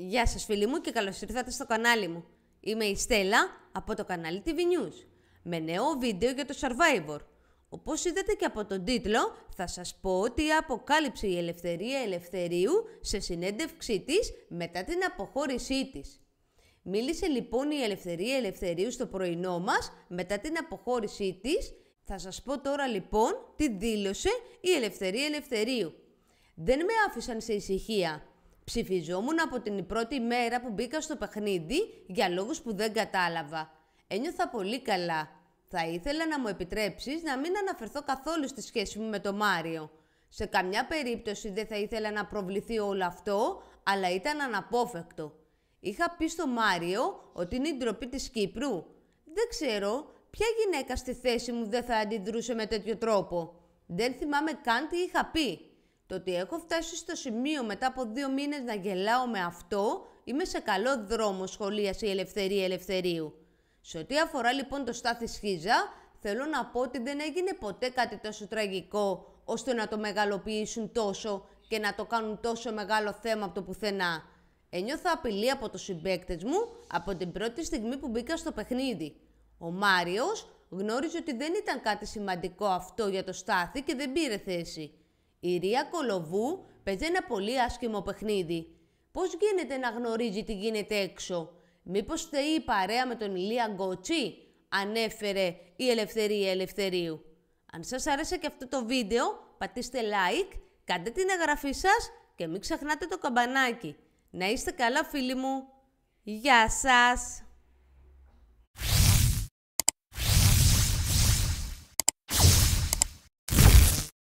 Γεια σας φίλοι μου και καλώς ήρθατε στο κανάλι μου. Είμαι η Στέλλα από το κανάλι TV News με νέο βίντεο για το Survivor. Όπως είδατε και από τον τίτλο θα σας πω ότι αποκάλυψε η Ελευθερία Ελευθερίου σε συνέντευξή της μετά την αποχώρησή της. Μίλησε λοιπόν η Ελευθερία Ελευθερίου στο πρωινό μας μετά την αποχώρησή της. Θα σας πω τώρα λοιπόν τι δήλωσε η Ελευθερία Ελευθερίου. Δεν με άφησαν σε ησυχία. Ψηφιζόμουν από την πρώτη μέρα που μπήκα στο παιχνίδι για λόγους που δεν κατάλαβα. Ένιωθα πολύ καλά. Θα ήθελα να μου επιτρέψεις να μην αναφερθώ καθόλου στη σχέση μου με τον Μάριο. Σε καμιά περίπτωση δεν θα ήθελα να προβληθεί όλο αυτό, αλλά ήταν αναπόφευκτο. Είχα πει στο Μάριο ότι είναι η ντροπή της Κύπρου. Δεν ξέρω ποια γυναίκα στη θέση μου δεν θα αντιδρούσε με τέτοιο τρόπο. Δεν θυμάμαι καν τι είχα πει. Το ότι έχω φτάσει στο σημείο μετά από δύο μήνες να γελάω με αυτό, είμαι σε καλό δρόμο η ελευθερία ελευθερίου. Σε ό,τι αφορά λοιπόν το Στάθη Σχίζα, θέλω να πω ότι δεν έγινε ποτέ κάτι τόσο τραγικό, ώστε να το μεγαλοποιήσουν τόσο και να το κάνουν τόσο μεγάλο θέμα από το πουθενά. Ένιωθα απειλή από τους συμπέκτες μου από την πρώτη στιγμή που μπήκα στο παιχνίδι. Ο Μάριος γνώριζε ότι δεν ήταν κάτι σημαντικό αυτό για το Στάθη και δεν πήρε θέση. Η Ρία Κολοβού παίζει ένα πολύ άσχημο παιχνίδι. Πώς γίνεται να γνωρίζει τι γίνεται έξω. Μήπως θεεί η παρέα με τον Ηλία Γκότσι, ανέφερε η Ελευθερία Ελευθερίου. Αν σας άρεσε και αυτό το βίντεο, πατήστε like, κάντε την εγγραφή σας και μην ξεχνάτε το καμπανάκι. Να είστε καλά φίλοι μου. Γεια σας!